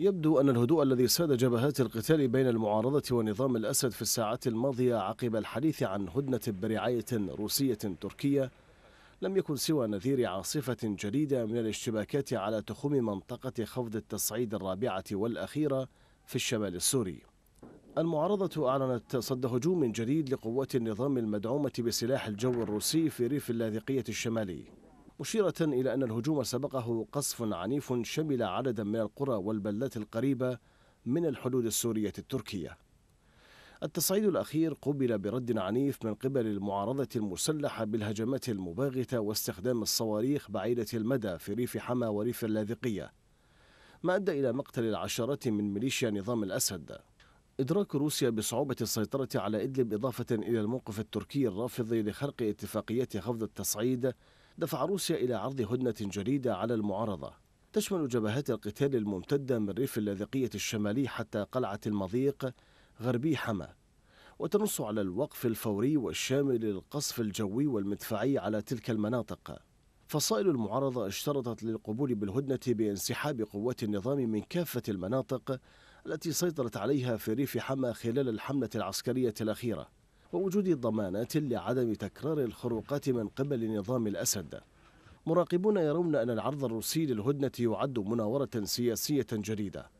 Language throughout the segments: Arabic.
يبدو أن الهدوء الذي ساد جبهات القتال بين المعارضة ونظام الأسد في الساعات الماضية عقب الحديث عن هدنة برعاية روسية تركية لم يكن سوى نذير عاصفة جديدة من الاشتباكات على تخوم منطقة خفض التصعيد الرابعة والأخيرة في الشمال السوري المعارضة أعلنت صد هجوم جديد لقوات النظام المدعومة بسلاح الجو الروسي في ريف اللاذقية الشمالي مشيرة إلى أن الهجوم سبقه قصف عنيف شمل عددا من القرى والبلدات القريبة من الحدود السورية التركية التصعيد الأخير قُبل برد عنيف من قبل المعارضة المسلحة بالهجمات المباغتة واستخدام الصواريخ بعيدة المدى في ريف حما وريف اللاذقية ما أدى إلى مقتل العشرات من ميليشيا نظام الأسد إدراك روسيا بصعوبة السيطرة على إدلب إضافة إلى الموقف التركي الرافض لخرق اتفاقية خفض التصعيد دفع روسيا إلى عرض هدنة جديدة على المعارضة تشمل جبهات القتال الممتدة من ريف اللاذقية الشمالي حتى قلعة المضيق غربي حما وتنص على الوقف الفوري والشامل للقصف الجوي والمدفعي على تلك المناطق فصائل المعارضة اشترطت للقبول بالهدنة بانسحاب قوات النظام من كافة المناطق التي سيطرت عليها في ريف حما خلال الحملة العسكرية الأخيرة ووجود ضمانات لعدم تكرار الخروقات من قبل نظام الأسد مراقبون يرون أن العرض الروسي للهدنة يعد مناورة سياسية جديدة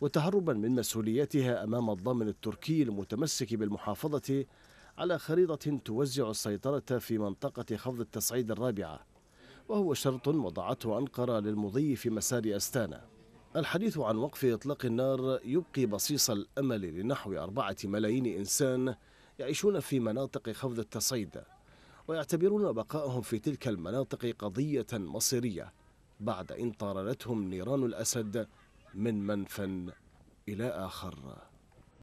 وتهربا من مسؤوليتها أمام الضامن التركي المتمسك بالمحافظة على خريطة توزع السيطرة في منطقة خفض التصعيد الرابعة وهو شرط وضعته أنقرة للمضي في مسار أستانا الحديث عن وقف إطلاق النار يبقي بصيص الأمل لنحو أربعة ملايين إنسان يعيشون في مناطق خفض التصعيد ويعتبرون بقائهم في تلك المناطق قضية مصيرية بعد إن طاردتهم نيران الأسد من منفى إلى آخر